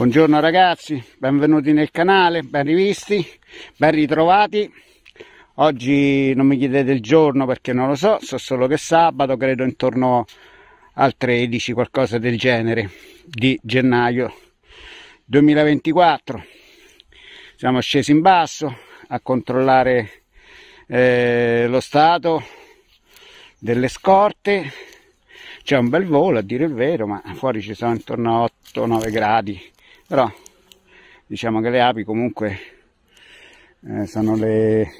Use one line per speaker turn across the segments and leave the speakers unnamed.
Buongiorno ragazzi, benvenuti nel canale, ben rivisti, ben ritrovati. Oggi non mi chiedete il giorno perché non lo so, so solo che sabato, credo intorno al 13, qualcosa del genere, di gennaio 2024. Siamo scesi in basso a controllare eh, lo stato delle scorte. C'è un bel volo a dire il vero, ma fuori ci sono intorno a 8-9 gradi però diciamo che le api comunque eh, sono le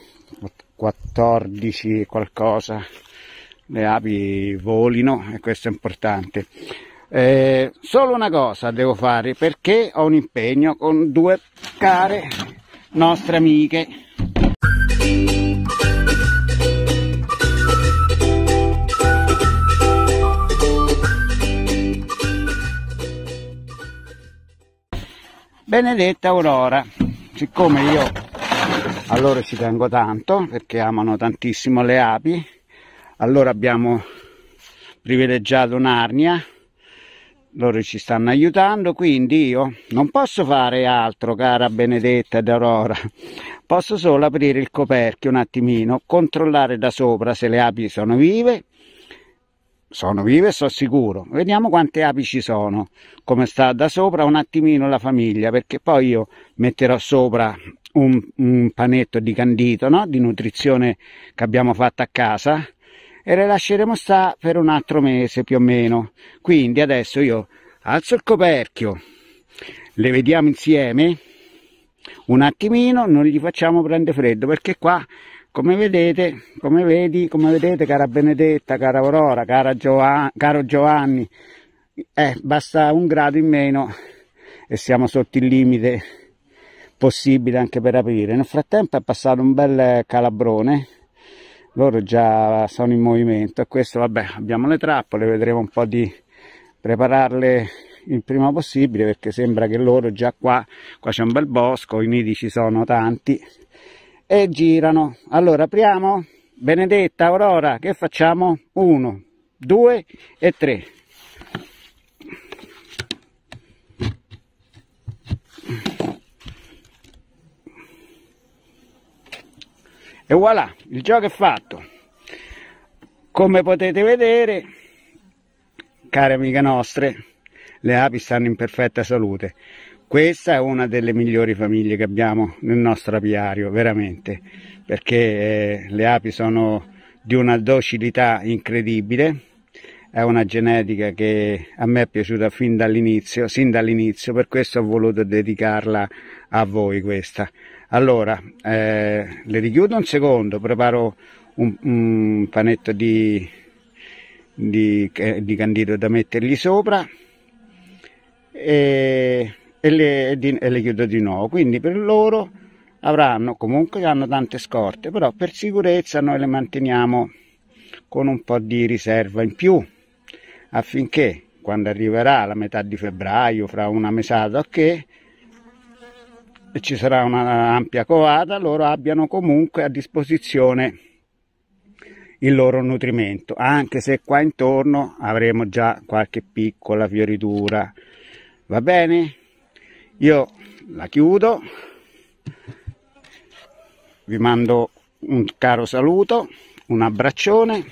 14 qualcosa le api volino e questo è importante eh, solo una cosa devo fare perché ho un impegno con due care nostre amiche Benedetta Aurora, siccome io a loro ci tengo tanto perché amano tantissimo le api, allora abbiamo privilegiato Narnia, loro ci stanno aiutando, quindi io non posso fare altro, cara Benedetta ed Aurora, posso solo aprire il coperchio un attimino, controllare da sopra se le api sono vive sono vive, e sono sicuro. Vediamo quante api ci sono, come sta da sopra un attimino la famiglia, perché poi io metterò sopra un, un panetto di candito, no? di nutrizione che abbiamo fatto a casa, e le lasceremo sta per un altro mese più o meno. Quindi adesso io alzo il coperchio, le vediamo insieme, un attimino, non gli facciamo prendere freddo, perché qua come vedete, come vedi, come vedete, cara Benedetta, cara Aurora, cara Giovan caro Giovanni, eh, basta un grado in meno e siamo sotto il limite possibile anche per aprire. Nel frattempo è passato un bel calabrone, loro già sono in movimento e questo vabbè, abbiamo le trappole, vedremo un po' di prepararle il prima possibile perché sembra che loro già qua, qua c'è un bel bosco, i nidi ci sono tanti e girano. Allora apriamo, Benedetta, Aurora, che facciamo? 1, 2 e 3. E voilà, il gioco è fatto. Come potete vedere, care amiche nostre, le api stanno in perfetta salute questa è una delle migliori famiglie che abbiamo nel nostro apiario, veramente, perché eh, le api sono di una docilità incredibile, è una genetica che a me è piaciuta fin dall'inizio, sin dall'inizio, per questo ho voluto dedicarla a voi questa. Allora, eh, le richiudo un secondo, preparo un, un panetto di, di, eh, di candido da mettergli sopra e e le, di, e le chiudo di nuovo. Quindi per loro avranno comunque hanno tante scorte, però per sicurezza noi le manteniamo con un po' di riserva in più affinché quando arriverà la metà di febbraio, fra una mesata che okay, ci sarà un'ampia covata, loro abbiano comunque a disposizione il loro nutrimento, anche se qua intorno avremo già qualche piccola fioritura. Va bene? io la chiudo vi mando un caro saluto un abbraccione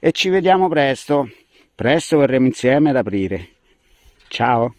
e ci vediamo presto presto verremo insieme ad aprire ciao